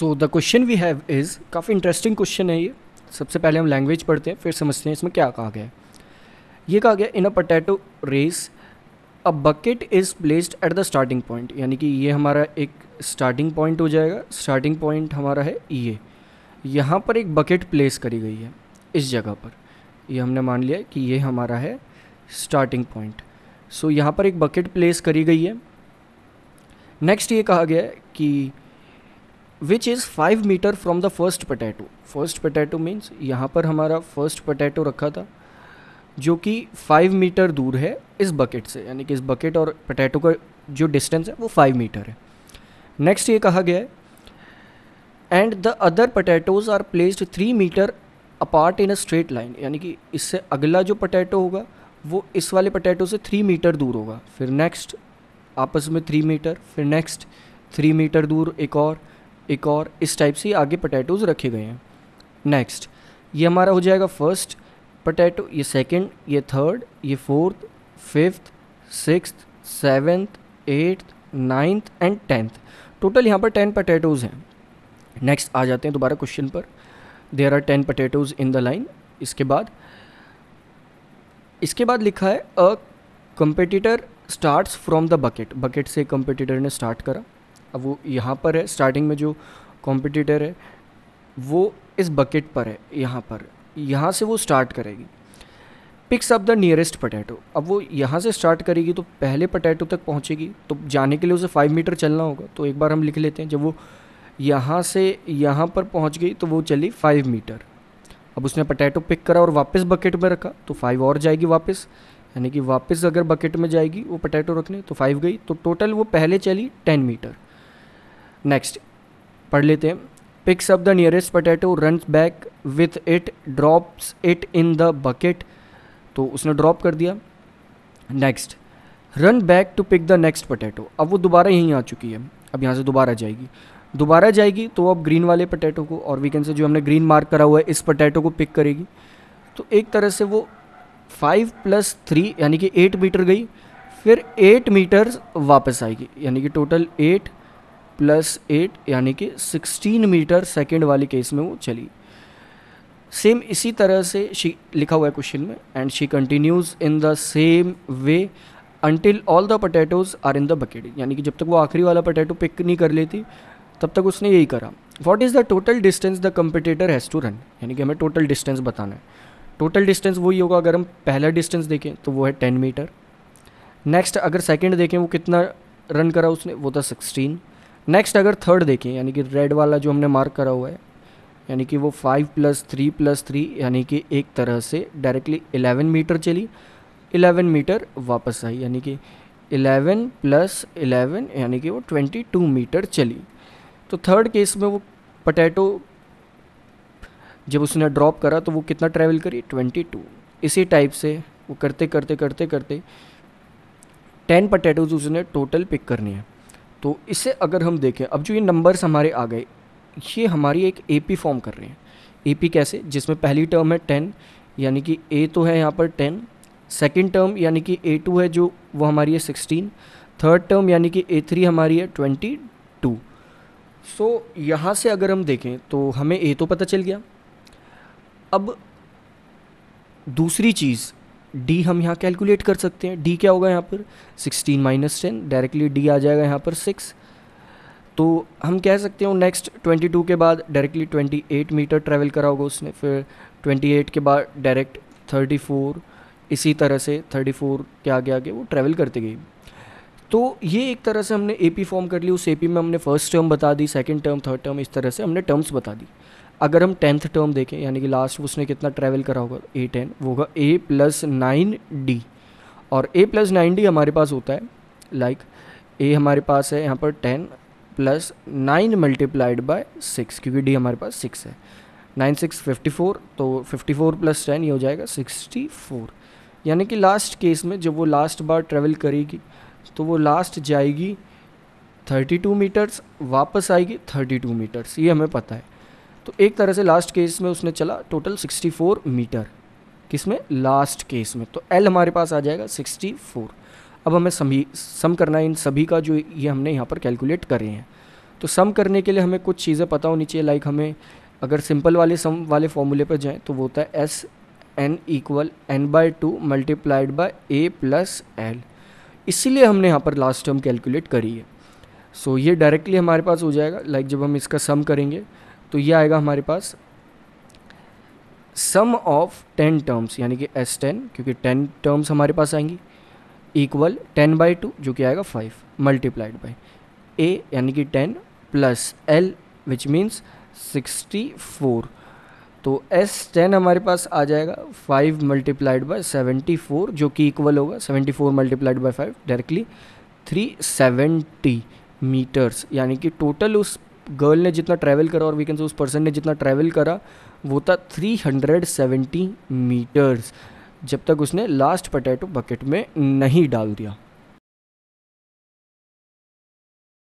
so the question we have is काफ़ी interesting question है ये सबसे पहले हम लैंग्वेज पढ़ते हैं फिर समझते हैं इसमें क्या कहा गया है ये कहा गया in a potato race a bucket is placed at the starting point यानी कि ये हमारा एक स्टार्टिंग पॉइंट हो जाएगा स्टार्टिंग पॉइंट हमारा है ये यहाँ पर एक बकेट प्लेस करी गई है इस जगह पर ये हमने मान लिया कि ये हमारा है स्टार्टिंग पॉइंट सो यहाँ पर एक बकेट प्लेस करी गई है नेक्स्ट ये कहा गया है कि which is five metre from the first potato first potato means यहाँ पर हमारा फर्स्ट पटैटो रखा था जो कि फाइव मीटर दूर है इस बकेट से यानी कि इस बकेट और पटैटो का जो डिस्टेंस है वो फाइव मीटर है नेक्स्ट ये कहा गया है and the other potatoes are placed three metre apart in a straight line यानी कि इससे अगला जो पटैटो होगा वो इस वाले पटैटो से थ्री मीटर दूर होगा फिर नेक्स्ट आपस में थ्री मीटर फिर नेक्स्ट थ्री मीटर दूर एक और एक और इस टाइप से आगे पटैटोज़ रखे गए हैं नेक्स्ट ये हमारा हो जाएगा फर्स्ट पटैटो ये सेकेंड ये थर्ड ये fourth fifth six seventh eighth ninth and tenth total यहाँ पर टेन पटैटोज़ हैं नेक्स्ट आ जाते हैं दोबारा क्वेश्चन पर there are ten potatoes in the line इसके बाद इसके बाद लिखा है a competitor starts from the bucket bucket से कंपटीटर ने स्टार्ट करा अब वो यहाँ पर है स्टार्टिंग में जो कॉम्पिटिटर है वो इस बकेट पर है यहाँ पर यहाँ से वो स्टार्ट करेगी picks up the nearest potato अब वो यहाँ से स्टार्ट करेगी तो पहले पटैटो तक पहुँचेगी तो जाने के लिए उसे फाइव मीटर चलना होगा तो एक बार हम लिख लेते हैं जब वो यहाँ से यहाँ पर पहुँच गई तो वो चली फाइव मीटर अब उसने पटैटो पिक करा और वापस बकेट में रखा तो फाइव और जाएगी वापस यानी कि वापस अगर बकेट में जाएगी वो पटैटो रखने तो फाइव गई तो टोटल वो पहले चली टेन मीटर नेक्स्ट पढ़ लेते हैं picks up the nearest potato run back with it drops it in the bucket तो उसने ड्रॉप कर दिया next run back to pick the next potato अब वो दोबारा यहीं आ चुकी है अब यहाँ से दोबारा जाएगी दोबारा जाएगी तो अब ग्रीन वाले पटेटो को और वीकेंड से जो हमने ग्रीन मार्क करा हुआ है इस पटेटो को पिक करेगी तो एक तरह से वो फाइव प्लस थ्री यानी कि एट मीटर गई फिर एट मीटर वापस आएगी यानी कि टोटल एट प्लस एट यानी कि सिक्सटीन मीटर सेकेंड वाले केस में वो चली सेम इसी तरह से शी लिखा हुआ है क्वेश्चन में and she continues in the same way until all the potatoes are in the bucket यानी कि जब तक वो आखिरी वाला पोटैटो पिक नहीं कर लेती तब तक उसने यही करा what is the total distance the competitor has to run यानी कि हमें टोटल डिस्टेंस बताना है टोटल डिस्टेंस वही होगा अगर हम पहला डिस्टेंस देखें तो वो है टेन मीटर नेक्स्ट अगर सेकेंड देखें वो कितना रन करा उसने वो था सिक्सटीन नेक्स्ट अगर थर्ड देखें यानी कि रेड वाला जो हमने मार्क करा हुआ है यानी कि वो five plus three plus three यानी कि एक तरह से डायरेक्टली इलेवन मीटर चली इलेवन मीटर वापस आई यानी कि इलेवन प्लस इलेवन यानी कि वो ट्वेंटी टू मीटर चली तो थर्ड केस में वो पटैटो जब उसने ड्रॉप करा तो वो कितना ट्रैवल करी ट्वेंटी टू इसी टाइप से वो करते करते करते करते टेन पटैटोज उसने टोटल पिक करनी है तो इससे अगर हम देखें अब जो ये नंबर्स हमारे आ गए ये हमारी एक ए पी फॉर्म कर रहे हैं ए पी कैसे जिसमें पहली टर्म है टेन यानी कि ए तो है यहाँ पर टेन सेकेंड टर्म यानी कि ए टू है जो वो हमारी है सिक्सटीन थर्ड टर्म यानी कि ए थ्री हमारी है ट्वेंटी टू सो यहाँ से अगर हम देखें तो हमें ए तो पता चल गया अब दूसरी चीज़ डी हम यहाँ कैलकुलेट कर सकते हैं डी क्या होगा यहाँ पर sixteen minus ten directly D आ जाएगा यहाँ पर सिक्स तो हम कह सकते हैं नेक्स्ट ट्वेंटी टू के बाद directly twenty eight metre travel करा होगा उसने फिर ट्वेंटी एट के बाद डायरेक्ट थर्टी फोर इसी तरह से थर्टी फोर के आगे आगे वो ट्रैवल करती गई तो ये एक तरह से हमने ए पी फॉर्म कर ली उस ए पी में हमने फर्स्ट टर्म बता दी सेकेंड टर्म थर्ड टर्म इस तरह से हमने टर्म्स बता दी अगर हम टेंथ टर्म देखें यानी कि लास्ट उसने कितना ट्रैवल करा होगा ए टेन वो होगा ए प्लस नाइन डी और ए प्लस नाइन डी हमारे पास होता है लाइक like, ए हमारे पास है यहाँ पर ten plus nine multiplied by six क्योंकि डी हमारे पास सिक्स है नाइन सिक्स फिफ्टी फोर तो फिफ्टी फोर प्लस टेन ये हो जाएगा सिक्सटी फोर यानी कि लास्ट केस में जब वो लास्ट बार ट्रेवल करेगी तो वो लास्ट जाएगी थर्टी टू मीटर्स वापस आएगी थर्टी टू मीटर्स ये हमें पता है तो एक तरह से लास्ट केस में उसने चला टोटल 64 मीटर किस में लास्ट केस में तो एल हमारे पास आ जाएगा 64 अब हमें सभी सम करना है इन सभी का जो ये हमने यहाँ पर कैलकुलेट करे हैं तो सम करने के लिए हमें कुछ चीज़ें पता होनी चाहिए लाइक हमें अगर सिंपल वाले सम वाले फॉर्मूले पर जाएँ तो वो होता है S N equal N by two multiplied by A plus L इसीलिए हमने यहाँ पर लास्ट टर्म कैलकुलेट करी है सो so, ये डायरेक्टली हमारे पास हो जाएगा लाइक like जब हम इसका सम करेंगे तो ये आएगा हमारे पास सम ऑफ टेन टर्म्स यानी कि एस टेन क्योंकि टेन टर्म्स हमारे पास आएंगी इक्वल टेन बाई टू जो कि आएगा फाइव मल्टीप्लाइड बाई ए यानी कि ten plus L which means sixty four तो एस टेन हमारे पास आ जाएगा five multiplied by seventy four जो कि इक्वल होगा seventy four multiplied by five directly three seventy metres यानी कि टोटल उस गर्ल ने जितना ट्रैवल करा और वी कैन से उस पर्सन ने जितना ट्रैवल करा वो था 370 मीटर्स जब तक उसने लास्ट पटेटो बकेट में नहीं डाल दिया